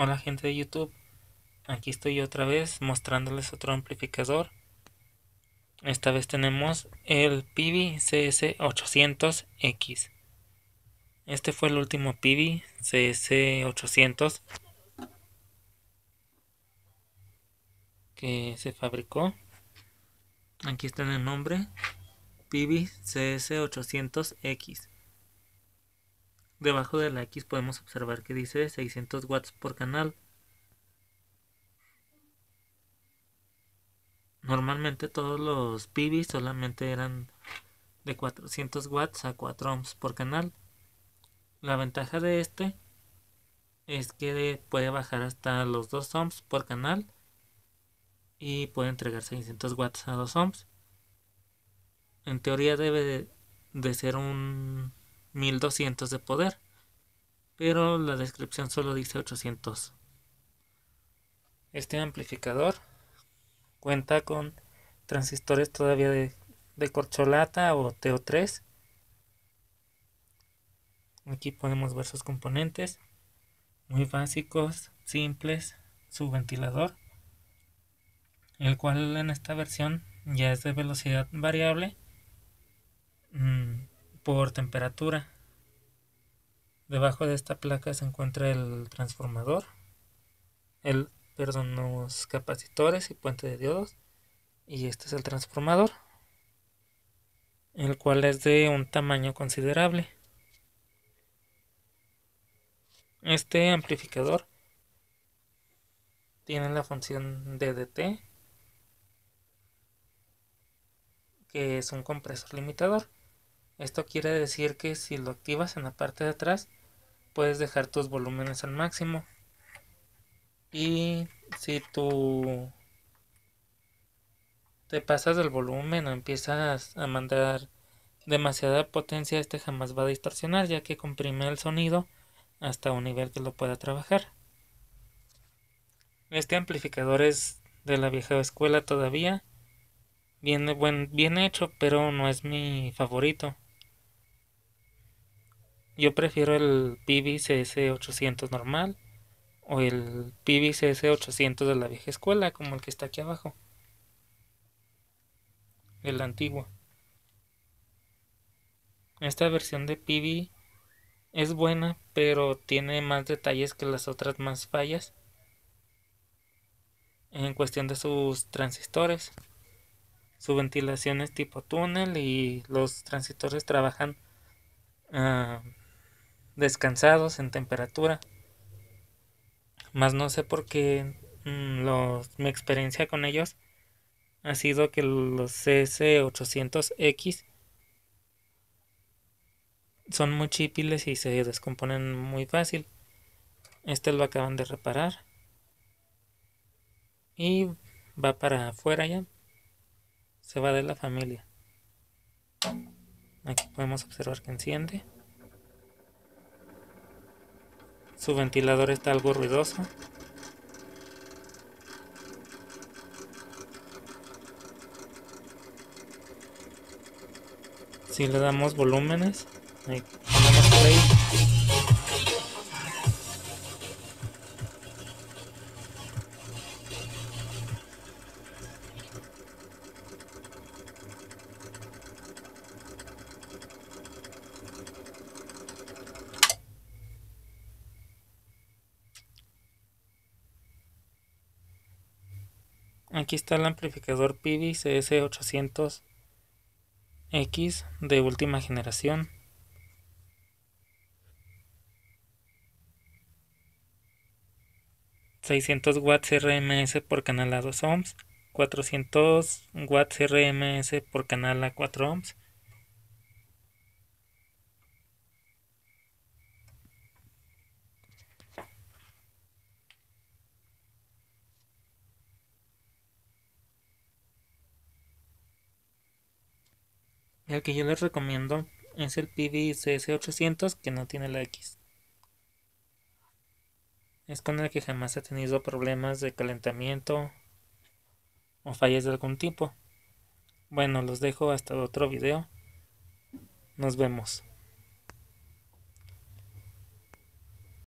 Hola gente de YouTube, aquí estoy otra vez mostrándoles otro amplificador. Esta vez tenemos el Pivi CS800X. Este fue el último Pivi CS800 que se fabricó. Aquí está en el nombre Pivi CS800X. Debajo de la X podemos observar que dice 600 watts por canal. Normalmente todos los PV solamente eran de 400 watts a 4 ohms por canal. La ventaja de este es que puede bajar hasta los 2 ohms por canal y puede entregar 600 watts a 2 ohms. En teoría debe de ser un 1200 de poder. Pero la descripción solo dice 800. Este amplificador cuenta con transistores todavía de, de corcholata o TO3. Aquí podemos ver sus componentes. Muy básicos, simples. Su ventilador. El cual en esta versión ya es de velocidad variable por temperatura. Debajo de esta placa se encuentra el transformador, el, perdón, los capacitores y puente de diodos. Y este es el transformador, el cual es de un tamaño considerable. Este amplificador tiene la función DDT, que es un compresor limitador. Esto quiere decir que si lo activas en la parte de atrás, puedes dejar tus volúmenes al máximo. Y si tú te pasas del volumen o empiezas a mandar demasiada potencia, este jamás va a distorsionar ya que comprime el sonido hasta un nivel que lo pueda trabajar. Este amplificador es de la vieja escuela todavía. Viene, bien hecho, pero no es mi favorito. Yo prefiero el cs 800 normal o el cs 800 de la vieja escuela, como el que está aquí abajo. El antiguo. Esta versión de PB es buena, pero tiene más detalles que las otras más fallas en cuestión de sus transistores. Su ventilación es tipo túnel y los transistores trabajan ah, descansados en temperatura. Más no sé por qué mm, mi experiencia con ellos ha sido que los CS800X son muy chipiles y se descomponen muy fácil. Este lo acaban de reparar. Y va para afuera ya. Se va de la familia. Aquí podemos observar que enciende. Su ventilador está algo ruidoso. Si le damos volúmenes, Aquí está el amplificador PIBI CS800X de última generación. ...600 watts RMS por canal a 2 ohms... ...400 watts RMS por canal a 4 ohms... El que yo les recomiendo es el cs 800 que no tiene la X. Es con el que jamás he tenido problemas de calentamiento o fallas de algún tipo. Bueno, los dejo hasta otro video. Nos vemos.